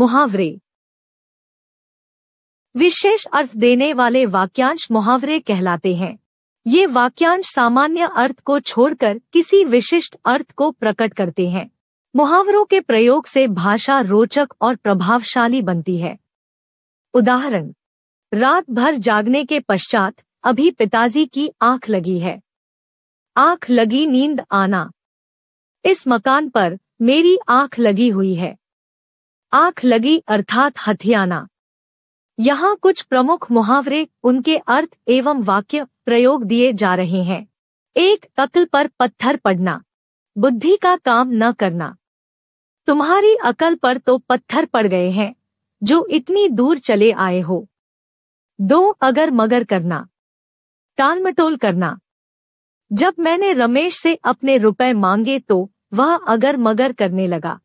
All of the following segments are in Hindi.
मुहावरे विशेष अर्थ देने वाले वाक्यांश मुहावरे कहलाते हैं ये वाक्यांश सामान्य अर्थ को छोड़कर किसी विशिष्ट अर्थ को प्रकट करते हैं मुहावरों के प्रयोग से भाषा रोचक और प्रभावशाली बनती है उदाहरण रात भर जागने के पश्चात अभी पिताजी की आंख लगी है आंख लगी नींद आना इस मकान पर मेरी आंख लगी हुई है आंख लगी अर्थात हथियाना यहाँ कुछ प्रमुख मुहावरे उनके अर्थ एवं वाक्य प्रयोग दिए जा रहे हैं एक अकल पर पत्थर पड़ना बुद्धि का काम न करना तुम्हारी अकल पर तो पत्थर पड़ गए हैं जो इतनी दूर चले आए हो दो अगर मगर करना टालमटोल करना जब मैंने रमेश से अपने रुपए मांगे तो वह अगर मगर करने लगा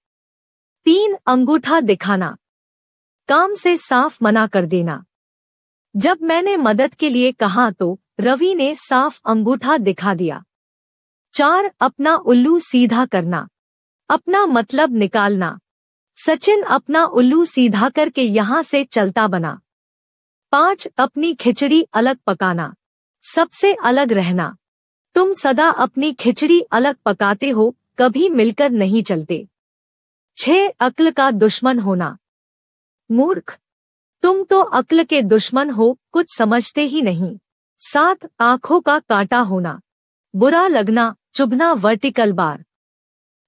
तीन अंगूठा दिखाना काम से साफ मना कर देना जब मैंने मदद के लिए कहा तो रवि ने साफ अंगूठा दिखा दिया चार अपना उल्लू सीधा करना अपना मतलब निकालना सचिन अपना उल्लू सीधा करके यहाँ से चलता बना पांच अपनी खिचड़ी अलग पकाना सबसे अलग रहना तुम सदा अपनी खिचड़ी अलग पकाते हो कभी मिलकर नहीं चलते छह अक्ल का दुश्मन होना मूर्ख तुम तो अक्ल के दुश्मन हो कुछ समझते ही नहीं सात आंखों का कांटा होना बुरा लगना चुभना वर्टिकल बार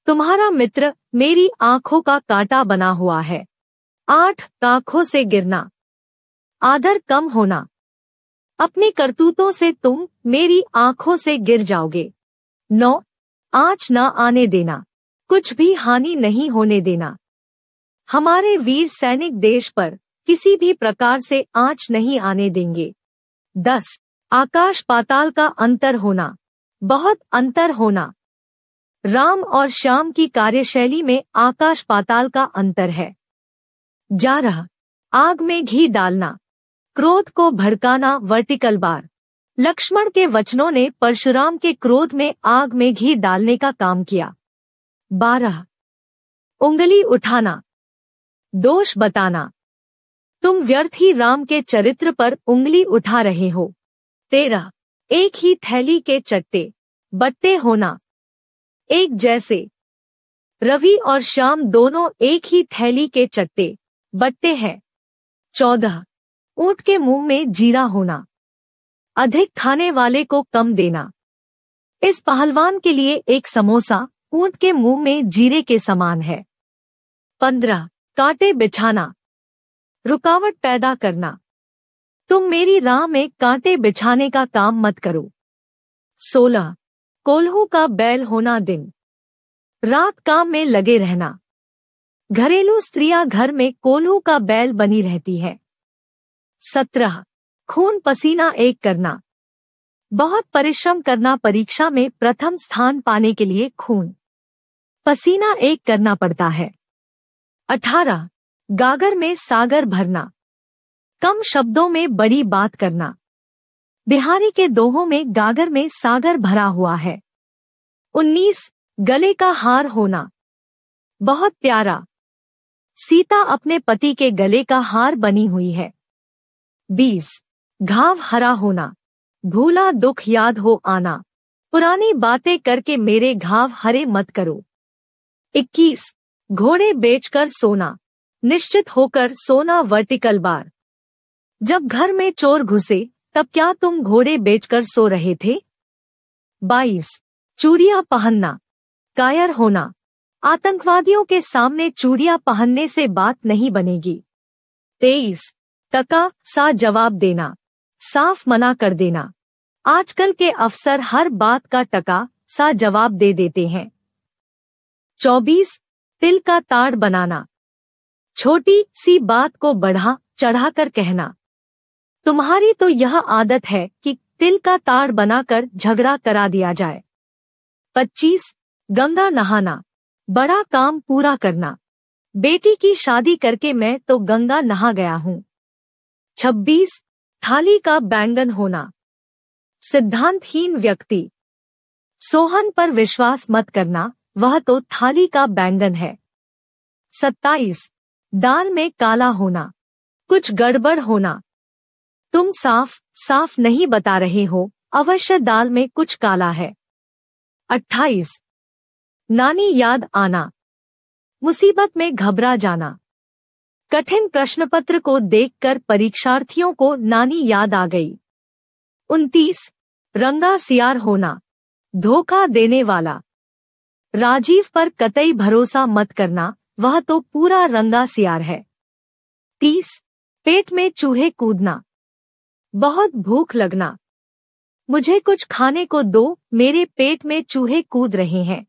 तुम्हारा मित्र मेरी आंखों का कांटा बना हुआ है आठ आंखों से गिरना आदर कम होना अपने करतूतों से तुम मेरी आंखों से गिर जाओगे नौ आंच न आने देना कुछ भी हानि नहीं होने देना हमारे वीर सैनिक देश पर किसी भी प्रकार से आंच नहीं आने देंगे दस आकाश पाताल का अंतर होना बहुत अंतर होना राम और श्याम की कार्यशैली में आकाश पाताल का अंतर है जा रहा आग में घी डालना क्रोध को भड़काना वर्टिकल बार लक्ष्मण के वचनों ने परशुराम के क्रोध में आग में घी डालने का काम किया बारह उंगली उठाना दोष बताना तुम व्यर्थ ही राम के चरित्र पर उंगली उठा रहे हो तेरह एक ही थैली के चट्टे बट्टे होना एक जैसे रवि और श्याम दोनों एक ही थैली के चट्टे बट्टे हैं चौदह ऊंट के मुंह में जीरा होना अधिक खाने वाले को कम देना इस पहलवान के लिए एक समोसा ऊंट के मुंह में जीरे के समान है पंद्रह कांटे बिछाना रुकावट पैदा करना तुम मेरी राह में कांटे बिछाने का काम मत करो सोलह कोल्हू का बैल होना दिन रात काम में लगे रहना घरेलू स्त्रियां घर में कोल्हू का बैल बनी रहती है सत्रह खून पसीना एक करना बहुत परिश्रम करना परीक्षा में प्रथम स्थान पाने के लिए खून पसीना एक करना पड़ता है अठारह गागर में सागर भरना कम शब्दों में बड़ी बात करना बिहारी के दोहों में गागर में सागर भरा हुआ है उन्नीस गले का हार होना बहुत प्यारा सीता अपने पति के गले का हार बनी हुई है बीस घाव हरा होना भूला दुख याद हो आना पुरानी बातें करके मेरे घाव हरे मत करो इक्कीस घोड़े बेचकर सोना निश्चित होकर सोना वर्टिकल बार जब घर में चोर घुसे तब क्या तुम घोड़े बेचकर सो रहे थे बाईस चूड़िया पहनना कायर होना आतंकवादियों के सामने चूड़िया पहनने से बात नहीं बनेगी तेईस टका सा जवाब देना साफ मना कर देना आजकल के अफसर हर बात का टका सा जवाब दे देते हैं चौबीस तिल का ताड़ बनाना छोटी सी बात को बढ़ा चढ़ाकर कहना तुम्हारी तो यह आदत है कि तिल का ताड़ बनाकर झगड़ा करा दिया जाए पच्चीस गंगा नहाना बड़ा काम पूरा करना बेटी की शादी करके मैं तो गंगा नहा गया हूँ छब्बीस थाली का बैंगन होना सिद्धांतहीन व्यक्ति सोहन पर विश्वास मत करना वह तो थाली का बैंगन है सत्ताईस दाल में काला होना कुछ गड़बड़ होना तुम साफ साफ नहीं बता रहे हो अवश्य दाल में कुछ काला है अट्ठाईस नानी याद आना मुसीबत में घबरा जाना कठिन प्रश्न पत्र को देखकर परीक्षार्थियों को नानी याद आ गई उनतीस रंगा सियार होना धोखा देने वाला राजीव पर कतई भरोसा मत करना वह तो पूरा रंगा सियार है तीस पेट में चूहे कूदना बहुत भूख लगना मुझे कुछ खाने को दो मेरे पेट में चूहे कूद रहे हैं